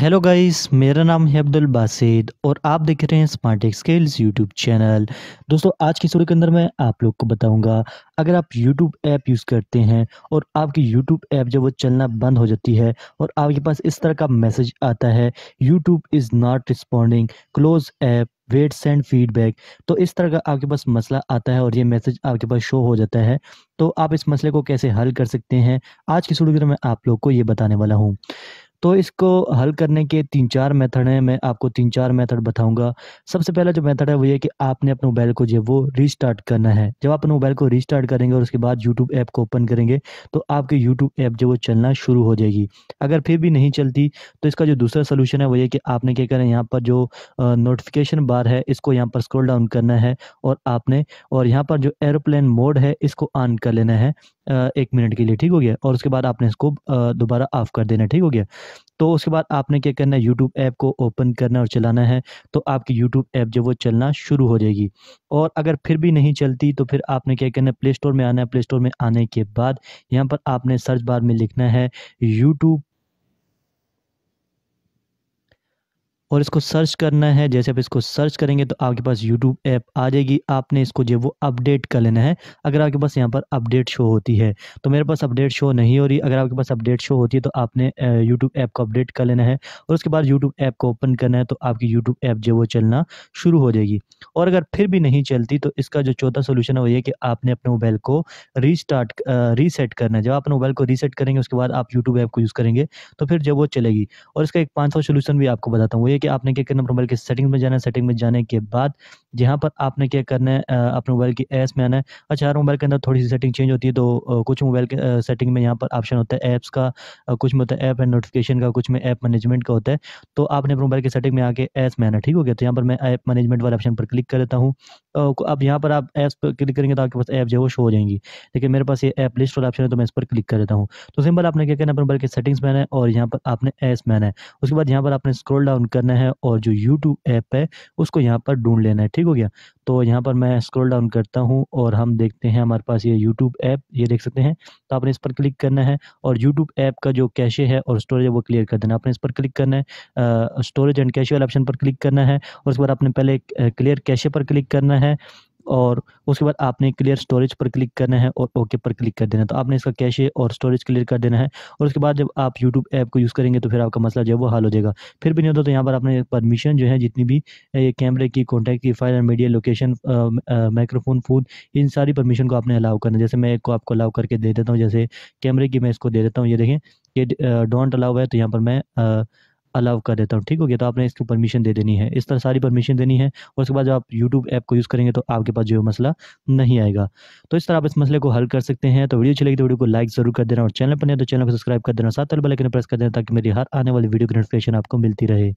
hello guys मेरा नाम है अब्दुल बासिद और आप देख रहे हैं स्मार्ट स्केल्स यूट्यूब चैनल दोस्तों आज की स्टोरी के अंदर मैं आप लोग को बताऊंगा अगर आप यूट्यूब ऐप यूज़ करते हैं और आपकी यूट्यूब ऐप जब वो चलना बंद हो जाती है और आपके पास इस तरह का मैसेज आता है YouTube is not responding close app wait send feedback तो इस तरह का आपके पास मसला आता है और ये मैसेज आपके पास शो हो जाता है तो आप इस मसले को कैसे हल कर सकते हैं आज की स्टोरी मैं आप लोग को ये बताने वाला हूँ तो इसको हल करने के तीन चार मेथड हैं मैं आपको तीन चार मेथड बताऊंगा सबसे पहला जो मेथड है वो ये कि आपने अपने मोबाइल को जो है वो रीस्टार्ट करना है जब आप अपने मोबाइल को रीस्टार्ट करेंगे और उसके बाद यूट्यूब ऐप को ओपन करेंगे तो आपके यूट्यूब ऐप जो वो चलना शुरू हो जाएगी अगर फिर भी नहीं चलती तो इसका जो दूसरा सोल्यूशन है वो ये कि आपने क्या करें यहाँ पर जो नोटिफिकेशन बार है इसको यहाँ पर स्क्रोल डाउन करना है और आपने और यहाँ पर जो एरोप्लेन मोड है इसको ऑन कर लेना है एक मिनट के लिए ठीक हो गया और उसके बाद आपने इसको दोबारा ऑफ़ कर देना ठीक हो गया तो उसके बाद आपने क्या करना है यूट्यूब ऐप को ओपन करना और चलाना है तो आपकी यूट्यूब ऐप जो वो चलना शुरू हो जाएगी और अगर फिर भी नहीं चलती तो फिर आपने क्या करना है प्ले स्टोर में आना है प्ले स्टोर में आने के बाद यहाँ पर आपने सर्च बार में लिखना है यूट्यूब और इसको सर्च करना है जैसे आप इसको सर्च करेंगे तो आपके पास यूट्यूब ऐप आ जाएगी आपने इसको जो वो अपडेट कर लेना है अगर आपके पास यहाँ पर अपडेट शो होती है तो मेरे पास अपडेट शो नहीं हो रही अगर आपके पास अपडेट शो होती है तो आपने यूट्यूब ऐप को अपडेट कर लेना है और उसके बाद यूट्यूब ऐप को ओपन करना है तो आपकी यूट्यूब ऐप जो वो चलना शुरू हो जाएगी और अगर फिर भी नहीं चलती तो इसका जो चौथा सोल्यूशन है वो ये कि आपने अपने मोबाइल को रीस्टार्ट रीसेट करना है जब आप अपने मोबाइल को रीसेट करेंगे उसके बाद आप यूट्यूब ऐप को यूज़ करेंगे तो फिर जब वो चलेगी और इसका एक पाँचवा सोल्यूशन भी आपको बताता हूँ ये ठीक है आपने क्या करना मोबाइल की सेटिंग में जाना है सेटिंग में जाने के बाद यहाँ पर आपने क्या करना है अपने मोबाइल की ऐप्स में आना है अच्छा हर मोबाइल के अंदर थोड़ी सी सेटिंग चेंज होती है तो कुछ मोबाइल के सेटिंग में यहाँ पर ऑप्शन होता है ऐप्स का कुछ में होता है ऐप एंड नोटिफिकेशन का कुछ में ऐप मैनेजमेंट का होता है तो आपने अपने मोबाइल की सेटिंग में आके ऐप्स में आना ठीक हो गया तो यहाँ पर मैं ऐप मैनेजमेंट वाले ऑप्शन पर क्लिक कर लेता हूँ अब यहाँ पर आप ऐप्स पर क्लिक करेंगे तो आपके पास ऐप जो है वो शो हो जाएंगी लेकिन मेरे पास ये ऐप लिस्ट वाला ऑप्शन है तो मैं इस पर क्लिक कर देता हूँ तो सिंपल आपने क्या करना है अपने बल्कि सेटिंग्स मैन है और यहाँ पर आपने ऐप्स मैन है उसके बाद यहाँ पर आपने स्क्रोल डाउन करना है और जो यूट्यूब ऐप है उसको यहाँ पर ढूंढ लेना है ठीक हो गया तो यहाँ पर मैं स्क्रॉल डाउन करता हूँ और हम देखते हैं हमारे पास ये यूट्यूब ऐप ये देख सकते हैं तो आपने इस पर क्लिक करना है और यूट्यूब ऐप का जो कैशे है और स्टोरेज है वो क्लियर कर देना आपने इस पर क्लिक करना है स्टोरेज एंड कैशे वाले ऑप्शन पर क्लिक करना है और उसके बाद आपने पहले क्लियर कैशे पर क्लिक करना है और उसके बाद आपने क्लियर स्टोरेज पर क्लिक करना है और ओके पर क्लिक कर देना है तो आपने इसका कैशे और स्टोरेज क्लियर कर देना है और उसके बाद जब आप यूट्यूब ऐप को यूज़ करेंगे तो फिर आपका मसला जो है वो हल हो जाएगा फिर भी नहीं होता तो यहाँ पर आपने परमिशन जो है जितनी भी कैमरे की कॉन्टैक्ट की file media location microphone phone इन सारी परमिशन को आपने अलाउ करना जैसे मैं एक को आपको अलाउ करके दे देता हूँ जैसे कैमरे की मैं इसको दे देता हूँ ये देखें कि डोंट अलाउ है तो यहाँ पर मैं अलाउ कर देता हूँ ठीक हो गया तो आपने इसको परमिशन दे देनी है इस तरह सारी परमिशन देनी है और उसके बाद जब आप यूट्यूब ऐप को यूज़ करेंगे तो आपके पास जो मसला नहीं आएगा तो इस तरह आप इस मसले को हल कर सकते हैं तो वीडियो चलेगी तो वीडियो को लाइक जरूर कर देना और चैनल पर नहीं तो चैनल को सब्सक्राइब कर देना साथ बल्कि प्रेस कर देना ताकि मेरी हर आने वाली वीडियो की नोटिफिकेशन आपको मिलती रहे